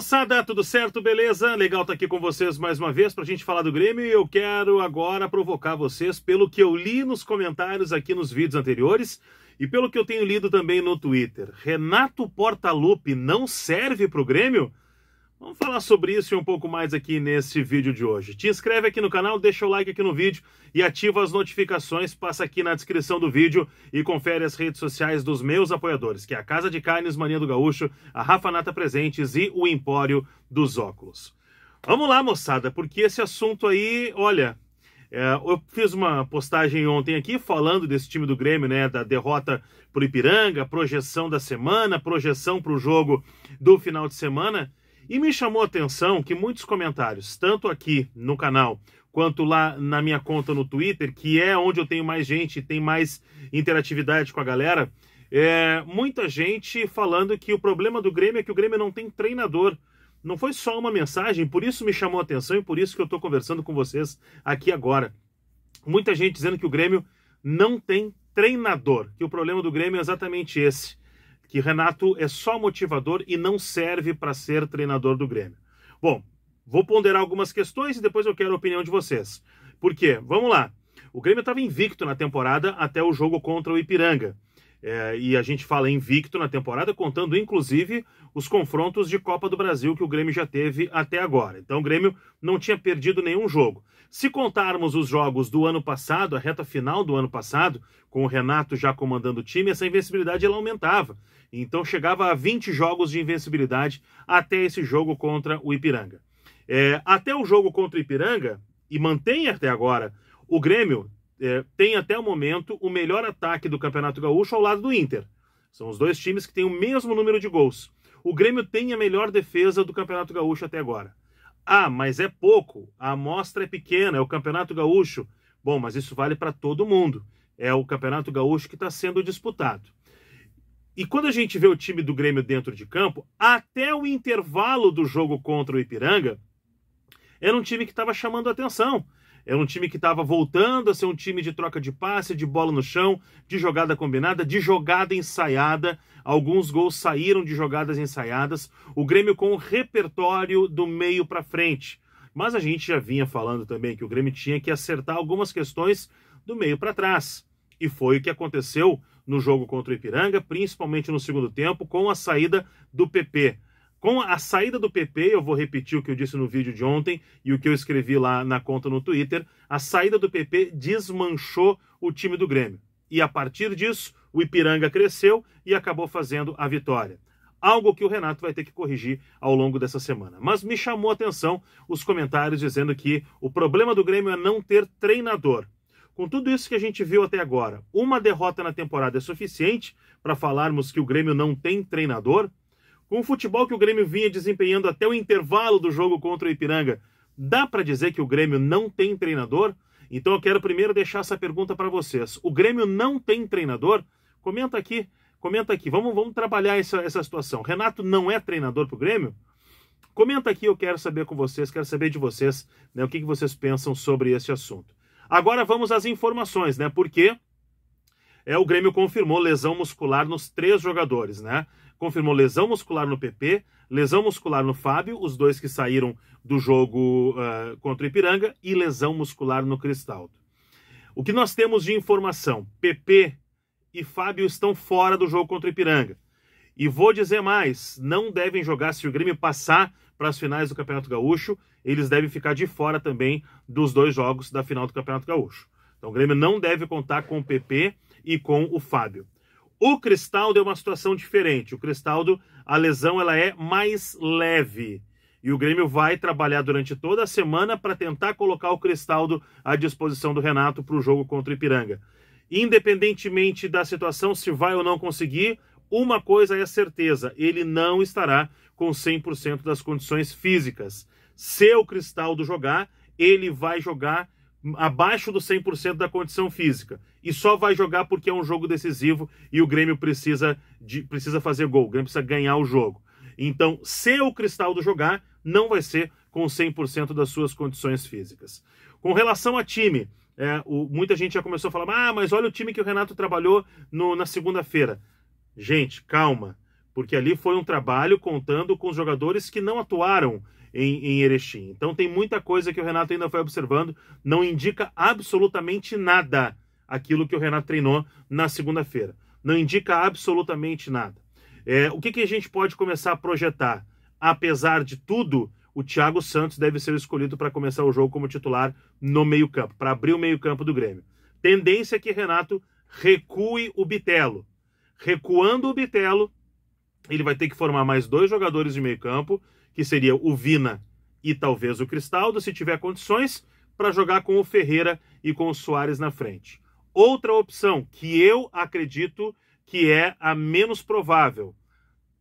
moçada, tudo certo? Beleza? Legal estar tá aqui com vocês mais uma vez para a gente falar do Grêmio e eu quero agora provocar vocês pelo que eu li nos comentários aqui nos vídeos anteriores e pelo que eu tenho lido também no Twitter. Renato Portaluppi não serve para o Grêmio? Vamos falar sobre isso e um pouco mais aqui nesse vídeo de hoje. Te inscreve aqui no canal, deixa o like aqui no vídeo e ativa as notificações, passa aqui na descrição do vídeo e confere as redes sociais dos meus apoiadores, que é a Casa de Carnes Mania do Gaúcho, a Rafa Nata Presentes e o Empório dos Óculos. Vamos lá, moçada, porque esse assunto aí, olha, é, eu fiz uma postagem ontem aqui falando desse time do Grêmio, né? Da derrota pro Ipiranga, projeção da semana, projeção pro jogo do final de semana. E me chamou a atenção que muitos comentários, tanto aqui no canal quanto lá na minha conta no Twitter, que é onde eu tenho mais gente, tem mais interatividade com a galera, é, muita gente falando que o problema do Grêmio é que o Grêmio não tem treinador. Não foi só uma mensagem, por isso me chamou a atenção e por isso que eu estou conversando com vocês aqui agora. Muita gente dizendo que o Grêmio não tem treinador, que o problema do Grêmio é exatamente esse que Renato é só motivador e não serve para ser treinador do Grêmio. Bom, vou ponderar algumas questões e depois eu quero a opinião de vocês. Por quê? Vamos lá. O Grêmio estava invicto na temporada até o jogo contra o Ipiranga. É, e a gente fala invicto na temporada, contando inclusive os confrontos de Copa do Brasil que o Grêmio já teve até agora. Então o Grêmio não tinha perdido nenhum jogo. Se contarmos os jogos do ano passado, a reta final do ano passado, com o Renato já comandando o time, essa invencibilidade ela aumentava. Então chegava a 20 jogos de invencibilidade até esse jogo contra o Ipiranga. É, até o jogo contra o Ipiranga, e mantém até agora, o Grêmio é, tem até o momento o melhor ataque do Campeonato Gaúcho ao lado do Inter. São os dois times que têm o mesmo número de gols. O Grêmio tem a melhor defesa do Campeonato Gaúcho até agora. Ah, mas é pouco, a amostra é pequena, é o Campeonato Gaúcho. Bom, mas isso vale para todo mundo. É o Campeonato Gaúcho que está sendo disputado. E quando a gente vê o time do Grêmio dentro de campo, até o intervalo do jogo contra o Ipiranga, era um time que estava chamando atenção. Era é um time que estava voltando a ser um time de troca de passe, de bola no chão, de jogada combinada, de jogada ensaiada. Alguns gols saíram de jogadas ensaiadas. O Grêmio com o repertório do meio para frente. Mas a gente já vinha falando também que o Grêmio tinha que acertar algumas questões do meio para trás. E foi o que aconteceu no jogo contra o Ipiranga, principalmente no segundo tempo, com a saída do PP. Com a saída do PP, eu vou repetir o que eu disse no vídeo de ontem e o que eu escrevi lá na conta no Twitter, a saída do PP desmanchou o time do Grêmio. E a partir disso, o Ipiranga cresceu e acabou fazendo a vitória. Algo que o Renato vai ter que corrigir ao longo dessa semana. Mas me chamou a atenção os comentários dizendo que o problema do Grêmio é não ter treinador. Com tudo isso que a gente viu até agora, uma derrota na temporada é suficiente para falarmos que o Grêmio não tem treinador? Com o futebol que o Grêmio vinha desempenhando até o intervalo do jogo contra o Ipiranga, dá para dizer que o Grêmio não tem treinador? Então eu quero primeiro deixar essa pergunta para vocês. O Grêmio não tem treinador? Comenta aqui, comenta aqui. Vamos, vamos trabalhar essa, essa situação. Renato não é treinador para o Grêmio? Comenta aqui, eu quero saber com vocês, quero saber de vocês né, o que, que vocês pensam sobre esse assunto. Agora vamos às informações, né? Porque é o Grêmio confirmou lesão muscular nos três jogadores, né? Confirmou lesão muscular no PP, lesão muscular no Fábio, os dois que saíram do jogo uh, contra o Ipiranga, e lesão muscular no Cristaldo. O que nós temos de informação? PP e Fábio estão fora do jogo contra o Ipiranga. E vou dizer mais: não devem jogar se o Grêmio passar para as finais do Campeonato Gaúcho. Eles devem ficar de fora também dos dois jogos da final do Campeonato Gaúcho. Então o Grêmio não deve contar com o PP e com o Fábio. O Cristaldo é uma situação diferente. O Cristaldo, a lesão ela é mais leve. E o Grêmio vai trabalhar durante toda a semana para tentar colocar o Cristaldo à disposição do Renato para o jogo contra o Ipiranga. Independentemente da situação, se vai ou não conseguir, uma coisa é certeza: ele não estará com 100% das condições físicas. Se o Cristaldo jogar, ele vai jogar abaixo do 100% da condição física e só vai jogar porque é um jogo decisivo e o Grêmio precisa, de, precisa fazer gol, o Grêmio precisa ganhar o jogo. Então, se o Cristaldo jogar, não vai ser com 100% das suas condições físicas. Com relação a time, é, o, muita gente já começou a falar: ah, mas olha o time que o Renato trabalhou no, na segunda-feira. Gente, calma, porque ali foi um trabalho contando com os jogadores que não atuaram em, em Erechim. Então tem muita coisa que o Renato ainda foi observando, não indica absolutamente nada aquilo que o Renato treinou na segunda-feira. Não indica absolutamente nada. É, o que, que a gente pode começar a projetar? Apesar de tudo, o Thiago Santos deve ser escolhido para começar o jogo como titular no meio-campo, para abrir o meio-campo do Grêmio. Tendência é que Renato recue o Bitelo. Recuando o Bitelo, ele vai ter que formar mais dois jogadores de meio campo, que seria o Vina e talvez o Cristaldo, se tiver condições, para jogar com o Ferreira e com o Soares na frente. Outra opção que eu acredito que é a menos provável.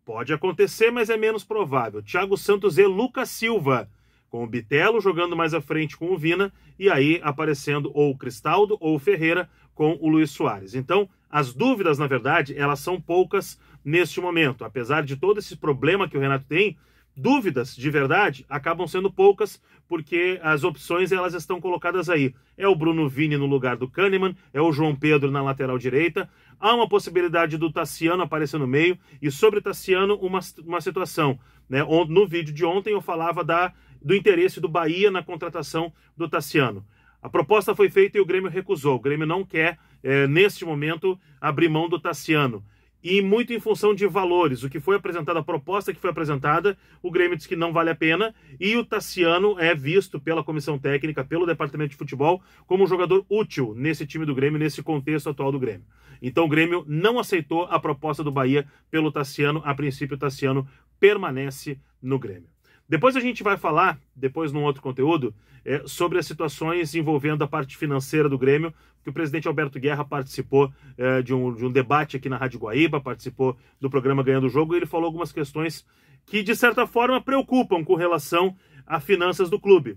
Pode acontecer, mas é menos provável. Thiago Santos e Lucas Silva, com o Bitelo jogando mais à frente com o Vina, e aí aparecendo ou o Cristaldo ou o Ferreira com o Luiz Soares. Então, as dúvidas, na verdade, elas são poucas neste momento. Apesar de todo esse problema que o Renato tem, dúvidas de verdade acabam sendo poucas porque as opções elas estão colocadas aí. É o Bruno Vini no lugar do Kahneman, é o João Pedro na lateral direita. Há uma possibilidade do Tassiano aparecer no meio e sobre Tassiano uma, uma situação, né? No vídeo de ontem eu falava da do interesse do Bahia na contratação do Tassiano. A proposta foi feita e o Grêmio recusou. O Grêmio não quer, é, neste momento, abrir mão do Tassiano. E muito em função de valores, o que foi apresentado, a proposta que foi apresentada, o Grêmio diz que não vale a pena. E o Tassiano é visto pela comissão técnica, pelo departamento de futebol, como um jogador útil nesse time do Grêmio, nesse contexto atual do Grêmio. Então o Grêmio não aceitou a proposta do Bahia pelo Tassiano. A princípio, o Tassiano permanece no Grêmio. Depois a gente vai falar, depois num outro conteúdo, é, sobre as situações envolvendo a parte financeira do Grêmio, que o presidente Alberto Guerra participou é, de, um, de, um, debate aqui na Rádio Guaíba, participou do programa Ganhando o Jogo, e ele falou algumas questões que, de certa forma, preocupam com relação a finanças do clube.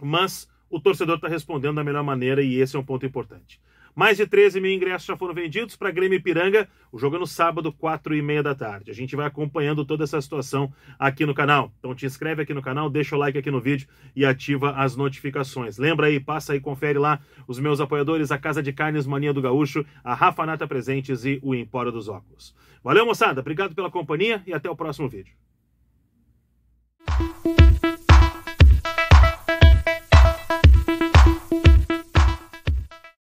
Mas o torcedor está respondendo da melhor maneira e esse é um ponto importante. Mais de 13 mil ingressos já foram vendidos para Grêmio Piranga. O jogo é no sábado, 4 e meia da tarde. A gente vai acompanhando toda essa situação aqui no canal. Então te inscreve aqui no canal, deixa o like aqui no vídeo e ativa as notificações. Lembra aí, passa aí, confere lá os meus apoiadores, a Casa de Carnes Mania do Gaúcho, a Rafa Nata Presentes e o Empório dos Óculos. Valeu, moçada. Obrigado pela companhia e até o próximo vídeo.